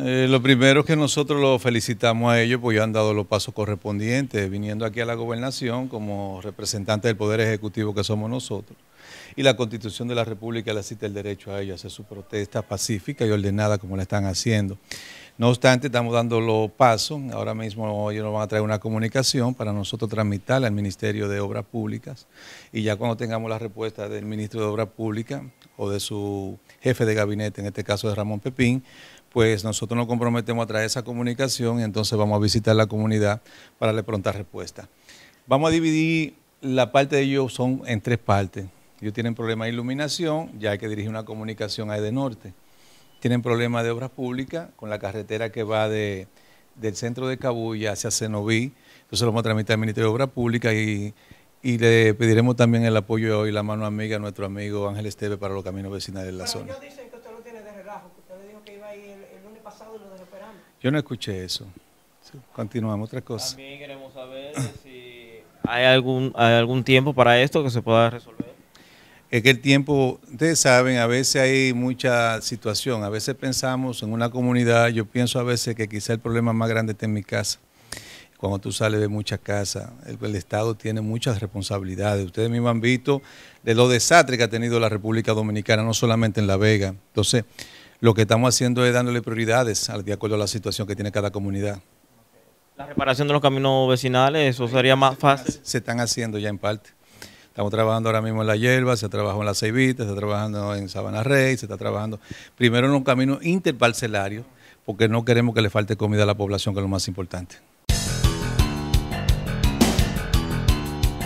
Eh, lo primero es que nosotros los felicitamos a ellos, pues ya han dado los pasos correspondientes, viniendo aquí a la gobernación como representantes del Poder Ejecutivo que somos nosotros. Y la Constitución de la República le cita el derecho a ellos a hacer su protesta pacífica y ordenada como la están haciendo. No obstante, estamos dando los pasos, Ahora mismo ellos nos van a traer una comunicación para nosotros transmitirla al Ministerio de Obras Públicas. Y ya cuando tengamos la respuesta del ministro de Obras Públicas o de su jefe de gabinete, en este caso de Ramón Pepín, pues nosotros nos comprometemos a traer esa comunicación y entonces vamos a visitar la comunidad para le pronta respuesta. Vamos a dividir la parte de ellos son en tres partes. Ellos tienen problemas de iluminación, ya hay que dirigir una comunicación a de Norte tienen problemas de obras públicas con la carretera que va de, del centro de Cabuya hacia Cenoví. Entonces lo vamos a tramitar al Ministerio de Obras Públicas y, le pediremos también el apoyo hoy, la mano amiga a nuestro amigo Ángel Esteve para los caminos vecinales de la zona. Yo no escuché eso. Continuamos, otra cosa. También queremos saber si hay algún, hay algún tiempo para esto que se pueda resolver es que el tiempo, ustedes saben, a veces hay mucha situación, a veces pensamos en una comunidad, yo pienso a veces que quizá el problema más grande está en mi casa. Cuando tú sales de muchas casas, el, Estado tiene muchas responsabilidades. Ustedes mismos han visto de lo desastre que ha tenido la República Dominicana, no solamente en La Vega. Entonces, lo que estamos haciendo es dándole prioridades de acuerdo a la situación que tiene cada comunidad. La reparación de los caminos vecinales, eso sería más fácil. Se están haciendo ya en parte. Estamos trabajando ahora mismo en la hierba, se trabajado en la ceibita, se está trabajando en Sabana Rey, se está trabajando primero en un camino interparcelario, porque no queremos que le falte comida a la población, que es lo más importante.